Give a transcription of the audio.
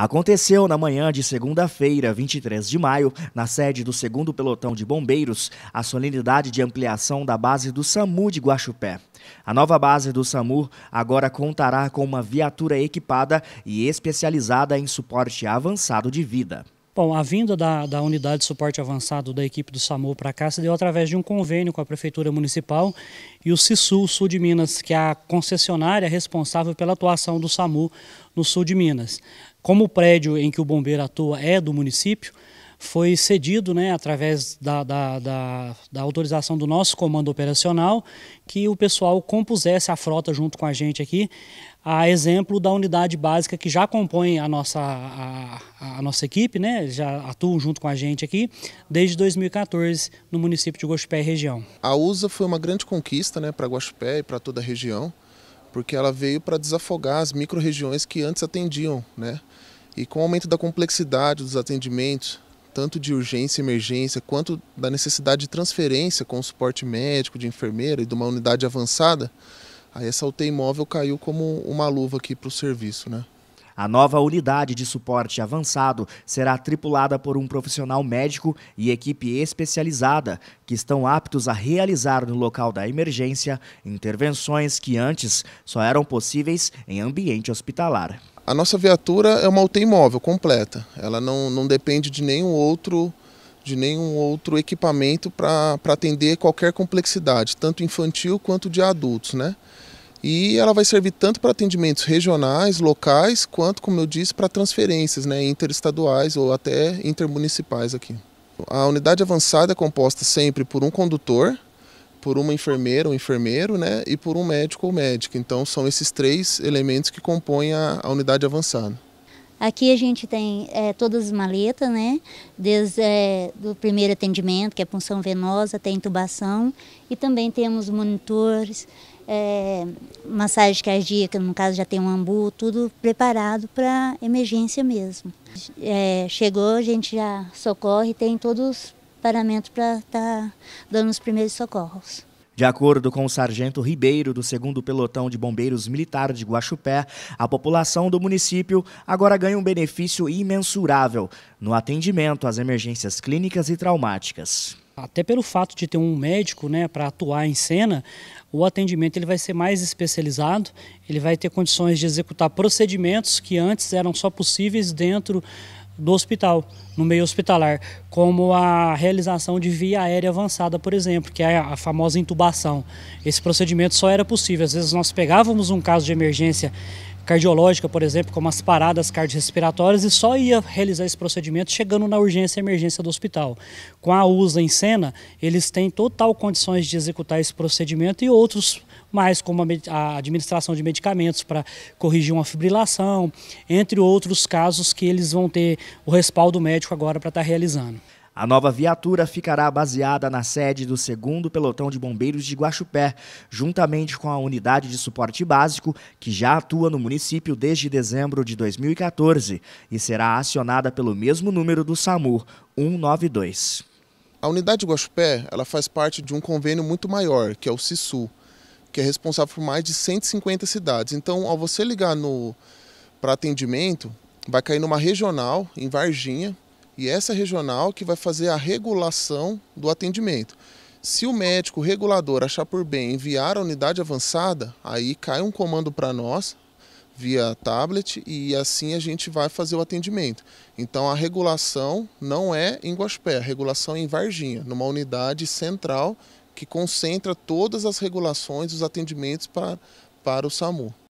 aconteceu na manhã de segunda-feira, 23 de maio, na sede do 2 Pelotão de Bombeiros, a solenidade de ampliação da base do SAMU de Guaxupé. A nova base do SAMU agora contará com uma viatura equipada e especializada em suporte avançado de vida. Bom, a vinda da, da, unidade de suporte avançado da equipe do SAMU para cá se deu através de um convênio com a Prefeitura Municipal e o CISUL Sul de Minas, que é a concessionária responsável pela atuação do SAMU no sul de Minas. Como o prédio em que o bombeiro atua é do município, foi cedido né, através da, da, da, da, autorização do nosso comando operacional que o pessoal compusesse a frota junto com a gente aqui, a exemplo da unidade básica que já compõe a nossa, a, a nossa equipe, né, já atuam junto com a gente aqui desde 2014 no município de Guaxupé e região. A USA foi uma grande conquista né, para Guaxupé e para toda a região porque ela veio para desafogar as micro-regiões que antes atendiam, né? E com o aumento da complexidade dos atendimentos, tanto de urgência e emergência, quanto da necessidade de transferência com o suporte médico, de enfermeira e de uma unidade avançada, aí essa UTI móvel caiu como uma luva aqui para o serviço, né? A nova unidade de suporte avançado será tripulada por um profissional médico e equipe especializada, que estão aptos a realizar no local da emergência intervenções que antes só eram possíveis em ambiente hospitalar. A nossa viatura é uma UTI móvel completa, ela não, não depende de nenhum outro de nenhum outro equipamento para atender qualquer complexidade, tanto infantil quanto de adultos, né? E ela vai servir tanto para atendimentos regionais, locais, quanto, como eu disse, para transferências né, interestaduais ou até intermunicipais aqui. A unidade avançada é composta sempre por um condutor, por uma enfermeira ou enfermeiro, né, e por um médico ou médica. Então são esses três elementos que compõem a, a unidade avançada. Aqui a gente tem é, todas as maletas, né? Desde é, o primeiro atendimento, que é punção venosa, até intubação. E também temos monitores, é, massagem cardíaca, no caso já tem um ambu, tudo preparado para emergência mesmo. É, chegou, a gente já socorre, tem todos os paramentos para estar tá dando os primeiros socorros. De acordo com o sargento Ribeiro, do 2 Pelotão de Bombeiros Militar de Guaxupé, a população do município agora ganha um benefício imensurável no atendimento às emergências clínicas e traumáticas até pelo fato de ter um médico né, para atuar em cena, o atendimento ele vai ser mais especializado, ele vai ter condições de executar procedimentos que antes eram só possíveis dentro do hospital, no meio hospitalar, como a realização de via aérea avançada, por exemplo, que é a famosa intubação. Esse procedimento só era possível. Às vezes nós pegávamos um caso de emergência cardiológica, por exemplo, como as paradas cardiorrespiratórias, e só ia realizar esse procedimento chegando na urgência e emergência do hospital. Com a USA em cena, eles têm total condições de executar esse procedimento e outros mais, como a administração de medicamentos para corrigir uma fibrilação, entre outros casos que eles vão ter o respaldo médico agora para estar tá realizando. A nova viatura ficará baseada na sede do 2 Pelotão de Bombeiros de Guaxupé, juntamente com a unidade de suporte básico, que já atua no município desde dezembro de 2014 e será acionada pelo mesmo número do SAMUR 192. A unidade de Guaxupé ela faz parte de um convênio muito maior, que é o SISU, que é responsável por mais de 150 cidades. Então, ao você ligar para atendimento, vai cair numa regional, em Varginha, e essa é regional que vai fazer a regulação do atendimento. Se o médico regulador achar por bem enviar a unidade avançada, aí cai um comando para nós via tablet e assim a gente vai fazer o atendimento. Então a regulação não é em Guaxpé, a regulação é em Varginha, numa unidade central que concentra todas as regulações, os atendimentos para, para o SAMU.